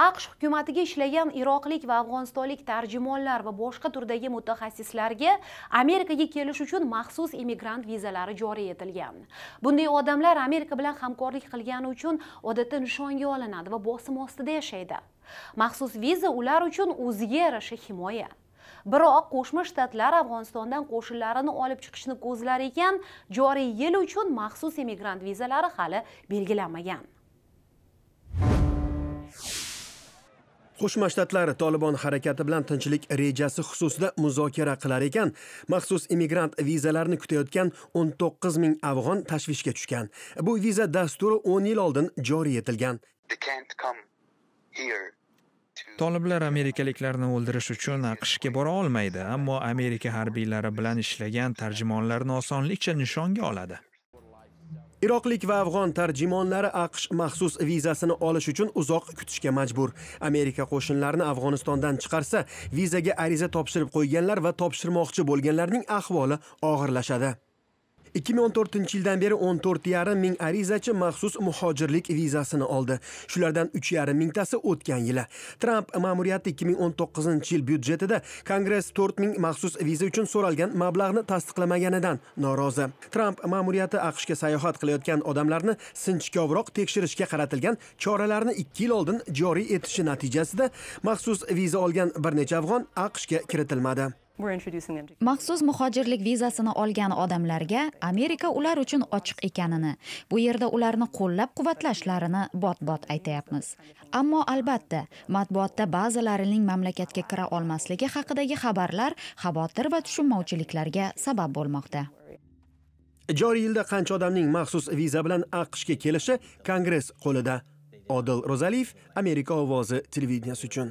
aqsh hukumatiga ishlagan iroqlik va afg'onistonlik tarjimonlar va boshqa turdagi mutaxassislarga amerikaga kelish uchun maxsus immigrant vizalari joriy etilgan bunday odamlar amerika bilan hamkorlik qilgani uchun odatda nishonga olinadi va bosim ostida yashaydi maxsus viza ular uchun o'ziga yarasha himoya biroq qo'shma shtatlar afg'onistondan qo'shinlarini olib chiqishni ko'zlar ekan joriy yil uchun maxsus immigrant vizalari hali belgilanmagan qo'shma shtatlar tolibon harakati bilan tinchlik rejasi xususida muzokara qilar ekan maxsus immigrant vizalarini kutayotgan 19 ming afg'on tashvishga tushgan bu viza dasturi 10 yil oldin joriy etilgan toliblar amerikaliklarni o'ldirish uchun aqshga bora olmaydi ammo amerika harbiylari bilan ishlagan tarjimonlarni osonlikcha nishonga oladi iroqlik va afg'on tarjimonlari aqsh maxsus vizasini olish uchun uzoq kutishga majbur amerika qo'shinlarini afg'onistondan chiqarsa vizaga ariza topshirib qo'yganlar va topshirmoqchi bo'lganlarning ahvoli og'irlashadi 2014 yildan beri 14,5 ming arizachi maxsus muhojirlik vizasini oldi. Shulardan 3,5 mingtasi o'tgan yili. Tramp ma'muriyati 2019-yil byudjetida Kongress to'rt ming maxsus viza uchun so'ralgan mablag'ni tasdiqlamaganidan norozi. Tramp ma'muriyati AQShga sayohat qilayotgan odamlarni sinchkovroq tekshirishga qaratilgan choralarni 2 yil oldin joriy etishi natijasida maxsus viza olgan bir necha afg'on AQShga kiritilmadi. maxsus muhojirlik vizasini olgan odamlarga amerika ular uchun ochiq ekanini bu yerda ularni qo'llab quvvatlashlarini bot bot aytayapmiz ammo albatta matbuotda ba'zilarining mamlakatga kira olmasligi haqidagi xabarlar xavotir va tushunmovchiliklarga sabab bo'lmoqda joriy yilda qancha odamning maxsus viza bilan aqshga kelishi kongress qo'lida odil ro'zaliyev amerika ovozi televideniyasi uchun